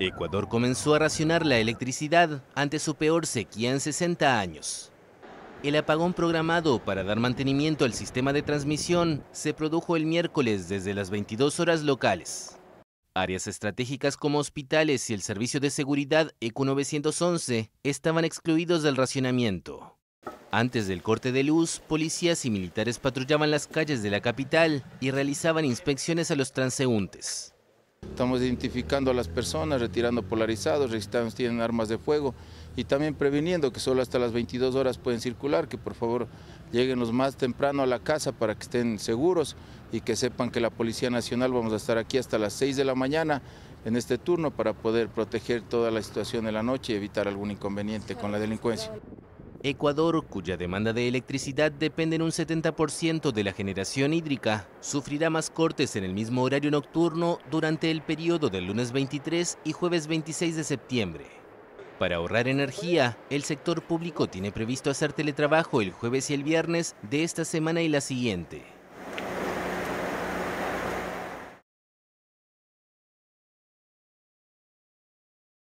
Ecuador comenzó a racionar la electricidad ante su peor sequía en 60 años. El apagón programado para dar mantenimiento al sistema de transmisión se produjo el miércoles desde las 22 horas locales. Áreas estratégicas como hospitales y el servicio de seguridad ECU 911 estaban excluidos del racionamiento. Antes del corte de luz, policías y militares patrullaban las calles de la capital y realizaban inspecciones a los transeúntes. Estamos identificando a las personas, retirando polarizados, registrando si tienen armas de fuego y también previniendo que solo hasta las 22 horas pueden circular, que por favor lleguen los más temprano a la casa para que estén seguros y que sepan que la Policía Nacional vamos a estar aquí hasta las 6 de la mañana en este turno para poder proteger toda la situación de la noche y evitar algún inconveniente con la delincuencia. Ecuador, cuya demanda de electricidad depende en un 70% de la generación hídrica, sufrirá más cortes en el mismo horario nocturno durante el periodo del lunes 23 y jueves 26 de septiembre. Para ahorrar energía, el sector público tiene previsto hacer teletrabajo el jueves y el viernes de esta semana y la siguiente.